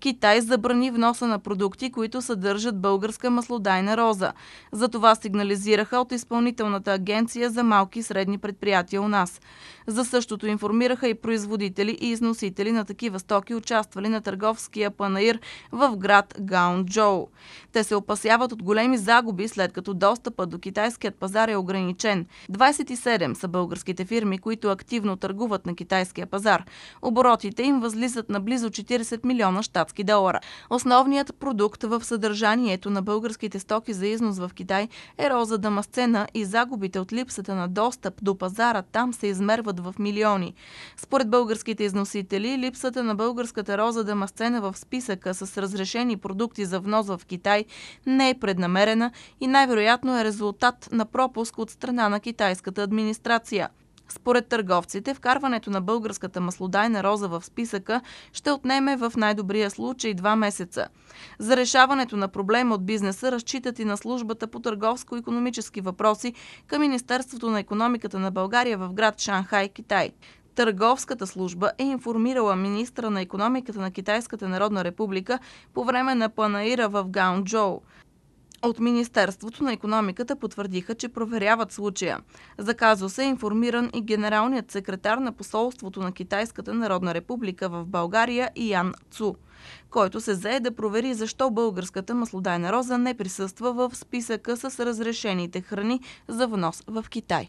Китай забрани вноса на продукти, които съдържат българска маслодайна роза. За това сигнализираха от Изпълнителната агенция за малки и средни предприятия у нас. За същото информираха и производители и износители на такива стоки, участвали на търговския панаир в град Гаунджоу. Те се опасяват от големи загуби, след като достъпа до китайският пазар е ограничен. 27 са българските фирми, които активно търгуват на китайския пазар. Оборотите им възлизат на близо 40 милиона щат канадски долара. Основният продукт в съдържанието на българските стоки за износ в Китай е роза дамасцена и загубите от липсата на достъп до пазара там се измерват в милиони. Според българските износители, липсата на българската роза дамасцена в списъка с разрешени продукти за внос в Китай не е преднамерена и най-вероятно е резултат на пропуск от страна на китайската администрация. Според търговците, вкарването на българската маслодайна роза в списъка ще отнеме в най-добрия случай два месеца. За решаването на проблема от бизнеса разчитат и на службата по търговско-економически въпроси към Министерството на економиката на България в град Шанхай, Китай. Търговската служба е информирала министра на економиката на Китайската народна република по време на панаира в Гаунджоу. От Министерството на економиката потвърдиха, че проверяват случая. За казуса е информиран и генералният секретар на посолството на Китайската народна република в България Иян Цу, който се зае да провери защо българската маслодайна роза не присъства в списъка с разрешените храни за внос в Китай.